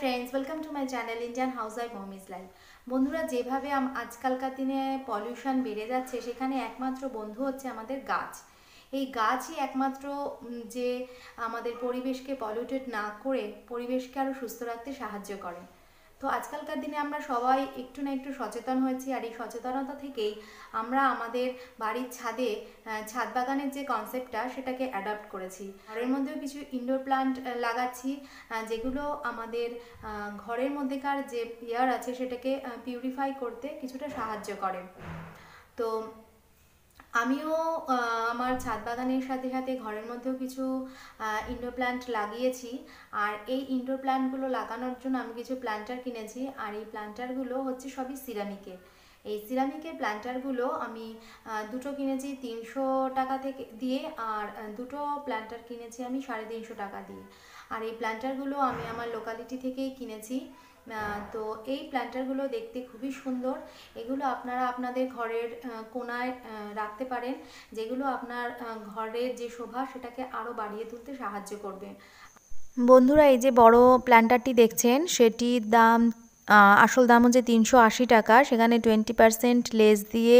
friends welcome to my channel Indian housewife homies life বন্ধুরা যেভাবে আজকালকার দিনে পলিউশন বেড়ে যাচ্ছে সেখানে একমাত্র বন্ধু হচ্ছে আমাদের গাছ এই গাছই একমাত্র যে আমাদের পরিবেশকে পলিউটেড না করে পরিবেশকে আরও সুস্থ রাখতে সাহায্য করে তো আজকালকার দিনে আমরা সবাই একটু না একটু সচেতন হয়েছি আর এই সচেতনতা থেকেই আমরা আমাদের বাড়ির ছাদে ছাদ বাগানের যে কনসেপ্টটা সেটাকে অ্যাডাপ্ট করেছি ঘরের মধ্যেও কিছু ইনডোর প্লান্ট লাগাচ্ছি যেগুলো আমাদের ঘরের মধ্যেকার যে এয়ার আছে সেটাকে পিউরিফাই করতে কিছুটা সাহায্য করে তো আমিও আমার ছাদ বাগানের সাথে সাথে ঘরের মধ্যেও কিছু ইনডোর প্ল্যান্ট লাগিয়েছি আর এই ইনডোর প্ল্যান্টগুলো লাগানোর জন্য আমি কিছু প্ল্যান্টার কিনেছি আর এই প্ল্যান্টারগুলো হচ্ছে সবই সিরামিকের এই সিরামিকের প্ল্যান্টারগুলো আমি দুটো কিনেছি তিনশো টাকা থেকে দিয়ে আর দুটো প্ল্যান্টার কিনেছি আমি সাড়ে তিনশো টাকা দিয়ে আর এই প্ল্যান্টারগুলো আমি আমার লোকালিটি থেকেই কিনেছি তো এই প্ল্যান্টারগুলো দেখতে খুবই সুন্দর এগুলো আপনারা আপনাদের ঘরের কোনায় রাখতে পারেন যেগুলো আপনার ঘরের যে শোভা সেটাকে আরও বাড়িয়ে তুলতে সাহায্য করবে বন্ধুরা এই যে বড় প্ল্যান্টারটি দেখছেন সেটির দাম আসল দাম হচ্ছে তিনশো টাকা সেখানে টোয়েন্টি পারসেন্ট লেস দিয়ে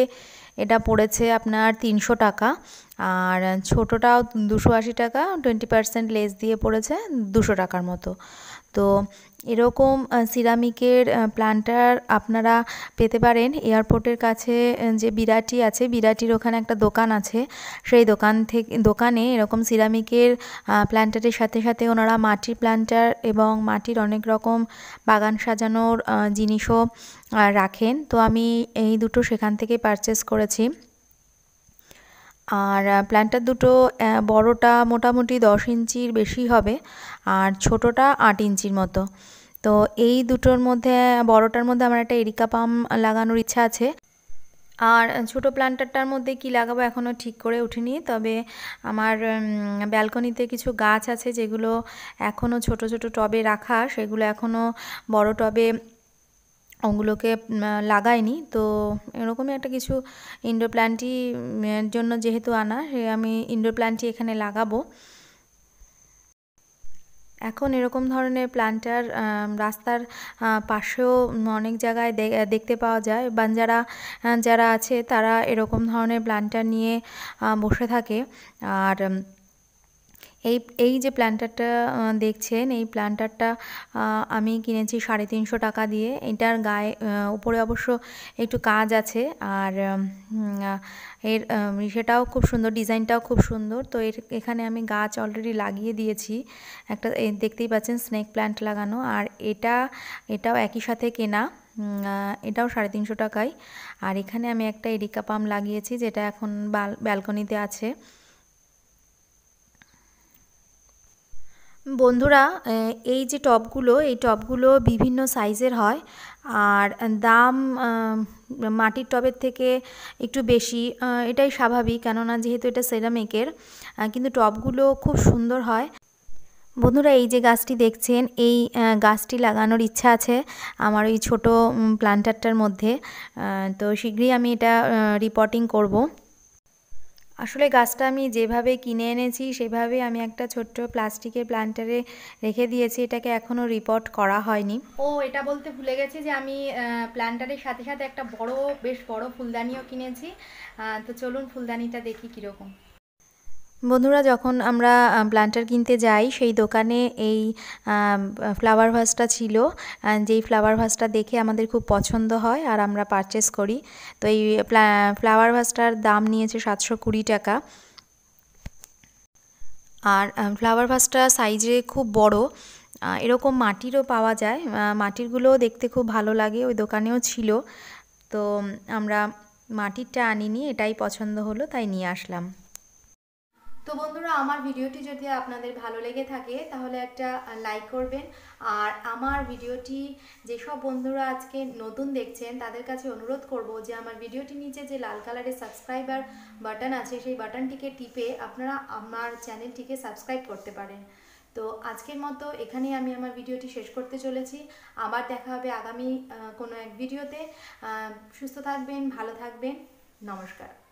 এটা পড়েছে আপনার তিনশো টাকা আর ছোটোটাও দুশো আশি টাকা টোয়েন্টি পারসেন্ট লেস দিয়ে পড়েছে দুশো টাকার মতো তো এরকম সিরামিকের প্ল্যান্টার আপনারা পেতে পারেন এয়ারপোর্টের কাছে যে বিরাটি আছে বিরাটির ওখানে একটা দোকান আছে সেই দোকান থেকে দোকানে এরকম সিরামিকের প্ল্যান্টারের সাথে সাথে ওনারা মাটির প্ল্যান্টার এবং মাটির অনেক রকম বাগান সাজানোর জিনিসও রাখেন তো আমি এই দুটো সেখান থেকে পারচেস করেছি আর প্ল্যান্টার দুটো বড়টা মোটামুটি দশ ইঞ্চির বেশি হবে আর ছোটোটা আট ইঞ্চির মতো তো এই দুটোর মধ্যে বড়টার মধ্যে আমার একটা এরিকা পাম লাগানোর ইচ্ছা আছে আর ছোট প্ল্যান্টারটার মধ্যে কি লাগাবো এখনও ঠিক করে উঠিনি তবে আমার ব্যালকনিতে কিছু গাছ আছে যেগুলো এখনও ছোট ছোট টবে রাখা সেগুলো এখনও বড় টবে ওগুলোকে লাগাইনি তো এরকমই একটা কিছু ইনডোর প্ল্যান্টই জন্য যেহেতু আনা সে আমি ইনডোর প্ল্যান্টটি এখানে লাগাবো এখন এরকম ধরনের প্ল্যান্টার রাস্তার পাশেও অনেক জায়গায় দেখতে পাওয়া যায় বা যারা যারা আছে তারা এরকম ধরনের প্ল্যান্টার নিয়ে বসে থাকে আর এই এই যে প্ল্যান্টারটা দেখছেন এই প্ল্যান্টারটা আমি কিনেছি সাড়ে তিনশো টাকা দিয়ে এটার গায়ে উপরে অবশ্য একটু কাজ আছে আর এর সেটাও খুব সুন্দর ডিজাইনটাও খুব সুন্দর তো এর এখানে আমি গাছ অলরেডি লাগিয়ে দিয়েছি একটা দেখতেই পাচ্ছেন স্নেক প্ল্যান্ট লাগানো আর এটা এটাও একই সাথে কেনা এটাও সাড়ে তিনশো টাকায় আর এখানে আমি একটা এরিকা পাম লাগিয়েছি যেটা এখন বাল ব্যালকনিতে আছে বন্ধুরা এই যে টপগুলো এই টপগুলো বিভিন্ন সাইজের হয় আর দাম মাটির টবের থেকে একটু বেশি এটাই স্বাভাবিক কেননা যেহেতু এটা সেরামিকের কিন্তু টপগুলো খুব সুন্দর হয় বন্ধুরা এই যে গাছটি দেখছেন এই গাছটি লাগানোর ইচ্ছা আছে আমার ওই ছোট প্ল্যান্টারটার মধ্যে তো শীঘ্রই আমি এটা রিপোর্টিং করবো আসলে গাছটা আমি যেভাবে কিনে এনেছি সেভাবে আমি একটা ছোট্ট প্লাস্টিকের প্ল্যান্টারে রেখে দিয়েছি এটাকে এখনও রিপোর্ট করা হয়নি ও এটা বলতে ভুলে গেছি যে আমি প্ল্যান্টারের সাথে সাথে একটা বড় বেশ বড় ফুলদানিও কিনেছি তো চলুন ফুলদানিটা দেখি কীরকম বন্ধুরা যখন আমরা প্ল্যান্টার কিনতে যাই সেই দোকানে এই ফ্লাওয়ার ভাসটা ছিল যেই ফ্লাওয়ার ভাসটা দেখে আমাদের খুব পছন্দ হয় আর আমরা পারচেস করি তো এই ফ্লাওয়ার ভাসটার দাম নিয়েছে সাতশো কুড়ি টাকা আর ফ্লাওয়ার ভাসটা সাইজে খুব বড় এরকম মাটিরও পাওয়া যায় মাটিরগুলোও দেখতে খুব ভালো লাগে ওই দোকানেও ছিল তো আমরা মাটিরটা আনিনি এটাই পছন্দ হলো তাই নিয়ে আসলাম তো বন্ধুরা আমার ভিডিওটি যদি আপনাদের ভালো লেগে থাকে তাহলে একটা লাইক করবেন আর আমার ভিডিওটি যেসব বন্ধুরা আজকে নতুন দেখছেন তাদের কাছে অনুরোধ করব যে আমার ভিডিওটি নিচে যে লাল কালারের সাবস্ক্রাইবার বাটন আছে সেই বাটনটিকে টিপে আপনারা আমার চ্যানেলটিকে সাবস্ক্রাইব করতে পারেন তো আজকের মতো এখানেই আমি আমার ভিডিওটি শেষ করতে চলেছি আবার দেখা হবে আগামী কোনো এক ভিডিওতে সুস্থ থাকবেন ভালো থাকবেন নমস্কার